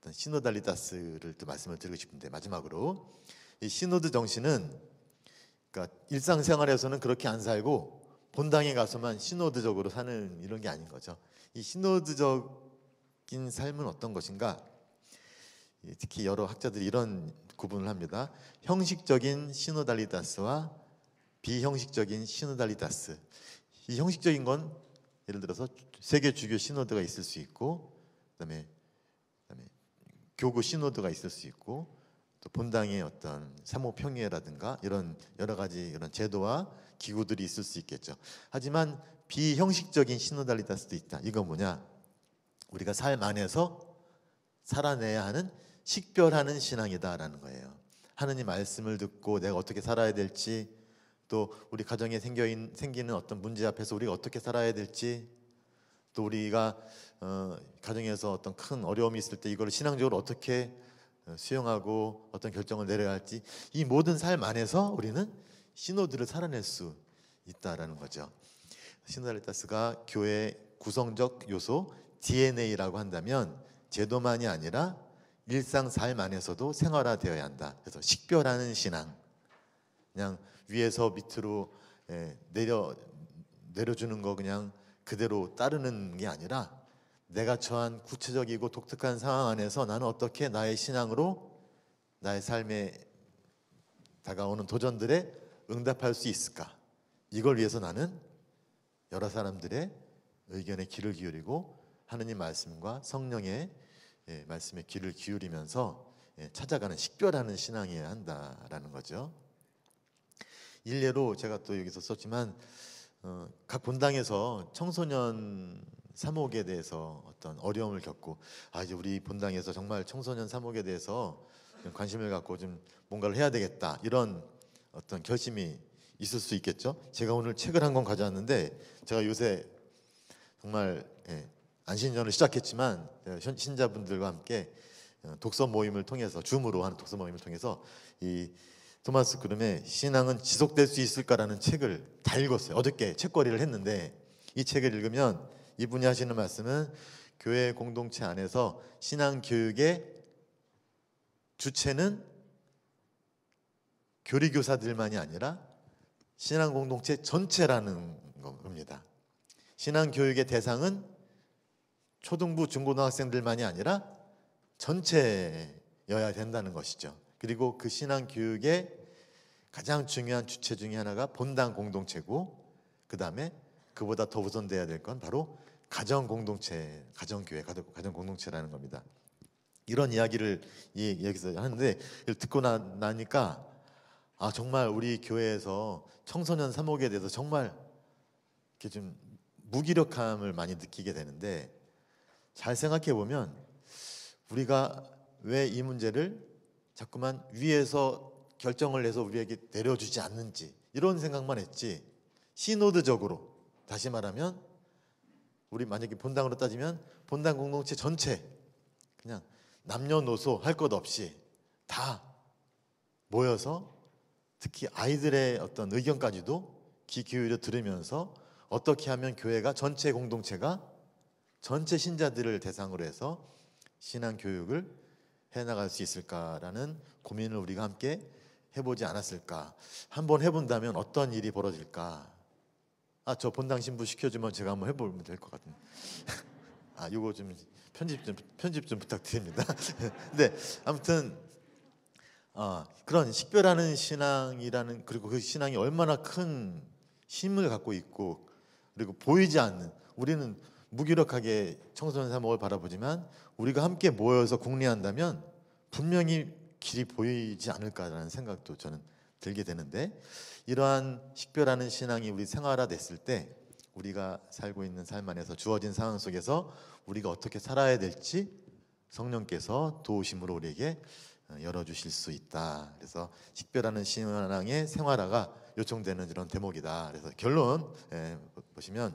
어떤 시노달리다스를 또 말씀을 드리고 싶은데 마지막으로 이 시노드 정신은 그러니까 일상생활에서는 그렇게 안 살고 본당에 가서만 시노드적으로 사는 이런 게 아닌 거죠. 이 시노드적인 삶은 어떤 것인가? 특히 여러 학자들이 이런 구분을 합니다. 형식적인 시노달리다스와 비형식적인 시노달리다스. 이 형식적인 건 예를 들어서 세계 주교 시노드가 있을 수 있고 그다음에 그다음에 교구 시노드가 있을 수 있고 또 본당의 어떤 사모평의회라든가 이런 여러 가지 이런 제도와 기구들이 있을 수 있겠죠. 하지만 비형식적인 신호달리다스도 있다. 이건 뭐냐? 우리가 삶 안에서 살아내야 하는 식별하는 신앙이다라는 거예요. 하느님 말씀을 듣고 내가 어떻게 살아야 될지 또 우리 가정에 생겨 생기는 어떤 문제 앞에서 우리가 어떻게 살아야 될지 또 우리가 어, 가정에서 어떤 큰 어려움이 있을 때 이걸 신앙적으로 어떻게 어, 수용하고 어떤 결정을 내려야 할지 이 모든 삶 안에서 우리는 신호들을 살아낼 수 있다라는 거죠. 신달리타스가 교회 구성적 요소 DNA라고 한다면 제도만이 아니라 일상 삶 안에서도 생활화되어야 한다. 그래서 식별하는 신앙, 그냥 위에서 밑으로 예, 내려 내려주는 거 그냥 그대로 따르는 게 아니라 내가 처한 구체적이고 독특한 상황 안에서 나는 어떻게 나의 신앙으로 나의 삶에 다가오는 도전들에 응답할 수 있을까? 이걸 위해서 나는 여러 사람들의 의견에 귀를 기울이고 하느님 말씀과 성령의 예, 말씀에 귀를 기울이면서 예, 찾아가는 식별하는 신앙이어야 한다라는 거죠. 일례로 제가 또 여기서 썼지만 어, 각 본당에서 청소년 사목에 대해서 어떤 어려움을 겪고 아 이제 우리 본당에서 정말 청소년 사목에 대해서 관심을 갖고 좀 뭔가를 해야 되겠다 이런 어떤 결심이 있을 수 있겠죠. 제가 오늘 책을 한 권 가져왔는데 제가 요새 정말 예, 안신전을 시작했지만 어, 신자분들과 함께 어, 독서 모임을 통해서 줌으로 하는 독서 모임을 통해서 이 토마스 그룸의 신앙은 지속될 수 있을까라는 책을 다 읽었어요. 어저께 책거리를 했는데 이 책을 읽으면 이분이 하시는 말씀은 교회 공동체 안에서 신앙 교육의 주체는 교리 교사들만이 아니라 신앙 공동체 전체라는 겁니다. 신앙 교육의 대상은 초등부 중고등학생들만이 아니라 전체여야 된다는 것이죠. 그리고 그 신앙 교육의 가장 중요한 주체 중의 하나가 본당 공동체고 그 다음에 그보다 더 우선돼야 될 건 바로 가정 공동체, 가정 교회, 가정 공동체라는 겁니다. 이런 이야기를 이 여기서 하는데 이걸 듣고 나, 나니까 아 정말 우리 교회에서 청소년 사목에 대해서 정말 이렇게 좀 무기력함을 많이 느끼게 되는데 잘 생각해 보면 우리가 왜 이 문제를 자꾸만 위에서 결정을 해서 우리에게 내려주지 않는지 이런 생각만 했지 시노드적으로 다시 말하면 우리 만약에 본당으로 따지면 본당 공동체 전체 그냥 남녀노소 할 것 없이 다 모여서 특히 아이들의 어떤 의견까지도 귀 기울여 들으면서 어떻게 하면 교회가 전체 공동체가 전체 신자들을 대상으로 해서 신앙 교육을 해나갈 수 있을까라는 고민을 우리가 함께 해보지 않았을까? 한번 해본다면 어떤 일이 벌어질까? 아, 저 본당 신부 시켜주면 제가 한번 해보면 될 것 같은데. 아, 이거 좀 편집 좀 편집 좀 부탁드립니다. 근데 아무튼 어, 그런 식별하는 신앙이라는 그리고 그 신앙이 얼마나 큰 힘을 갖고 있고 그리고 보이지 않는 우리는 무기력하게 청소년 사목을 바라보지만 우리가 함께 모여서 국리한다면 분명히 길이 보이지 않을까라는 생각도 저는 들게 되는데 이러한 식별하는 신앙이 우리 생활화 됐을 때 우리가 살고 있는 삶 안에서 주어진 상황 속에서 우리가 어떻게 살아야 될지 성령께서 도우심으로 우리에게 어, 열어주실 수 있다. 그래서 식별하는 신앙의 생활화가 요청되는 이런 대목이다. 그래서 결론 예, 보시면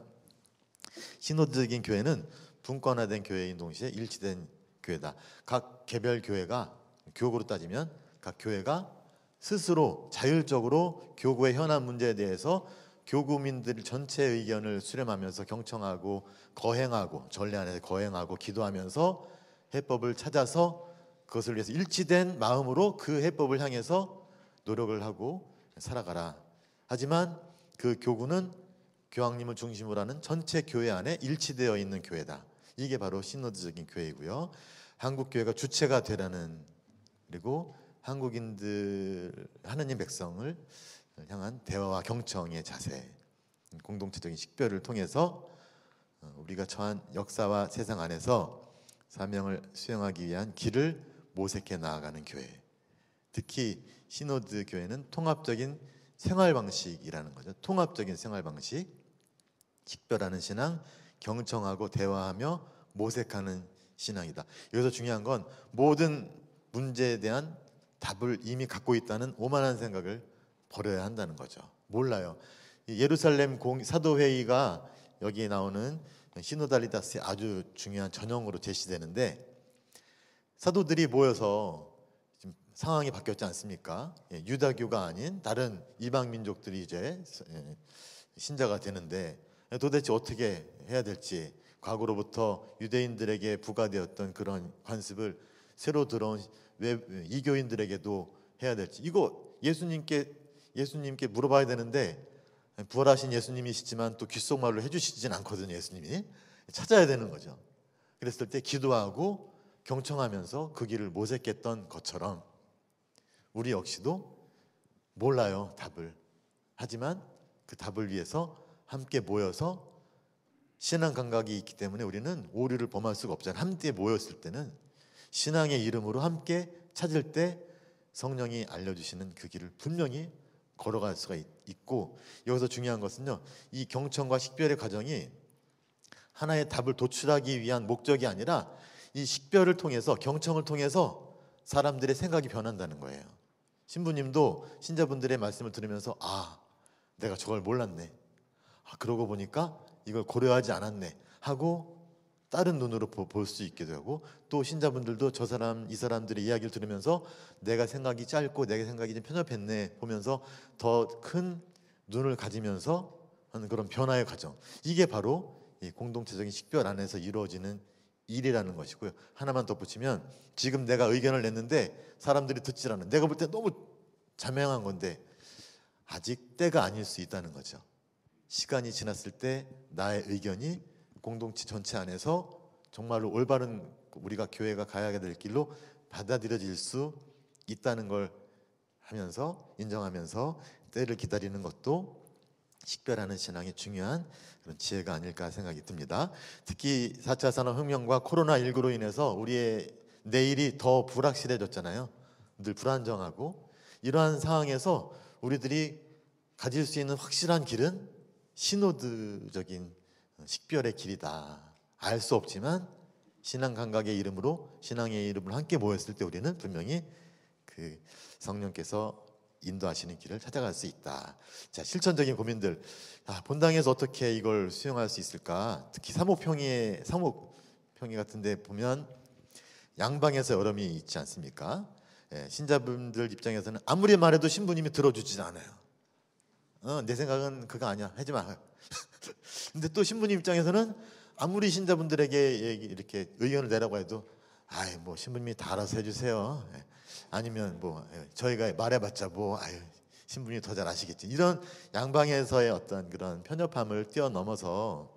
신호적인 교회는 분권화된 교회인 동시에 일치된 교회다. 각 개별 교회가 교구로 따지면 각 교회가 스스로 자율적으로 교구의 현안 문제에 대해서 교구민들 전체의 의견을 수렴하면서 경청하고 거행하고 전례 안에서 거행하고 기도하면서 해법을 찾아서 그것을 위해서 일치된 마음으로 그 해법을 향해서 노력을 하고 살아가라. 하지만 그 교구는 교황님을 중심으로 하는 전체 교회 안에 일치되어 있는 교회다. 이게 바로 시너지적인 교회이고요. 한국 교회가 주체가 되라는 그리고 한국인들 하느님 백성을 향한 대화와 경청의 자세, 공동체적인 식별을 통해서 어, 우리가 처한 역사와 세상 안에서 사명을 수행하기 위한 길을 모색해 나아가는 교회. 특히 시노드 교회는 통합적인 생활 방식이라는 거죠. 통합적인 생활 방식. 식별하는 신앙, 경청하고 대화하며 모색하는 신앙이다. 여기서 중요한 건 모든 문제에 대한 답을 이미 갖고 있다는 오만한 생각을 버려야 한다는 거죠. 몰라요. 예루살렘 공, 사도회의가 여기에 나오는 시노달리다스의 아주 중요한 전형으로 제시되는데 사도들이 모여서 지금 상황이 바뀌었지 않습니까? 예, 유다교가 아닌 다른 이방 민족들이 이제 예, 신자가 되는데 네, 도대체 어떻게 해야 될지 과거로부터 유대인들에게 부과되었던 그런 관습을 새로 들어온 이교인들에게도 해야 될지 이거 예수님께 예수님께 물어봐야 되는데 부활하신 예수님이시지만 또 귓속말로 해주시진 않거든요 예수님이 찾아야 되는 거죠 그랬을 때 기도하고 경청하면서 그 길을 모색했던 것처럼 우리 역시도 몰라요 답을 하지만 그 답을 위해서 함께 모여서 신앙 감각이 있기 때문에 우리는 오류를 범할 수가 없잖아요. 함께 모였을 때는 신앙의 이름으로 함께 찾을 때 성령이 알려주시는 그 길을 분명히 걸어갈 수가 있고 여기서 중요한 것은요 이 경청과 식별의 과정이 하나의 답을 도출하기 위한 목적이 아니라 이 식별을 통해서 경청을 통해서 사람들의 생각이 변한다는 거예요. 신부님도 신자분들의 말씀을 들으면서 아 내가 저걸 몰랐네 아, 그러고 보니까 이걸 고려하지 않았네 하고 다른 눈으로 볼 수 있게 되고 또 신자분들도 저 사람 이 사람들의 이야기를 들으면서 내가 생각이 짧고 내 생각이 좀 편협했네 보면서 더 큰 눈을 가지면서 하는 그런 변화의 과정 이게 바로 이 공동체적인 식별 안에서 이루어지는 일이라는 것이고요 하나만 덧붙이면 지금 내가 의견을 냈는데 사람들이 듣질 않는 내가 볼 때 너무 자명한 건데 아직 때가 아닐 수 있다는 거죠 시간이 지났을 때 나의 의견이 공동체 전체 안에서 정말로 올바른 우리가 교회가 가야 될 길로 받아들여질 수 있다는 걸 하면서 인정하면서 때를 기다리는 것도 식별하는 신앙이 중요한 그런 지혜가 아닐까 생각이 듭니다. 특히 4차 산업혁명과 코로나19로 인해서 우리의 내일이 더 불확실해졌잖아요. 늘 불안정하고 이러한 상황에서 우리들이 가질 수 있는 확실한 길은 신호드적인 식별의 길이다. 알 수 없지만 신앙 감각의 이름으로 신앙의 이름을 함께 모였을 때 우리는 분명히 그 성령께서 인도하시는 길을 찾아갈 수 있다. 자, 실천적인 고민들. 아, 본당에서 어떻게 이걸 수용할 수 있을까? 특히 사모평의 사모평의 같은데 보면 양방에서 여름이 있지 않습니까? 예, 신자분들 입장에서는 아무리 말해도 신부님이 들어주지 않아요. 어, 내 생각은 그거 아니야. 하지 마. 근데 또 신부님 입장에서는 아무리 신자분들에게 이렇게 의견을 내라고 해도 아이 뭐 신부님이 다 알아서 해주세요. 예. 아니면 뭐 예, 저희가 말해봤자 뭐 아유 신부님이 더 잘 아시겠지. 이런 양방에서의 어떤 그런 편협함을 뛰어넘어서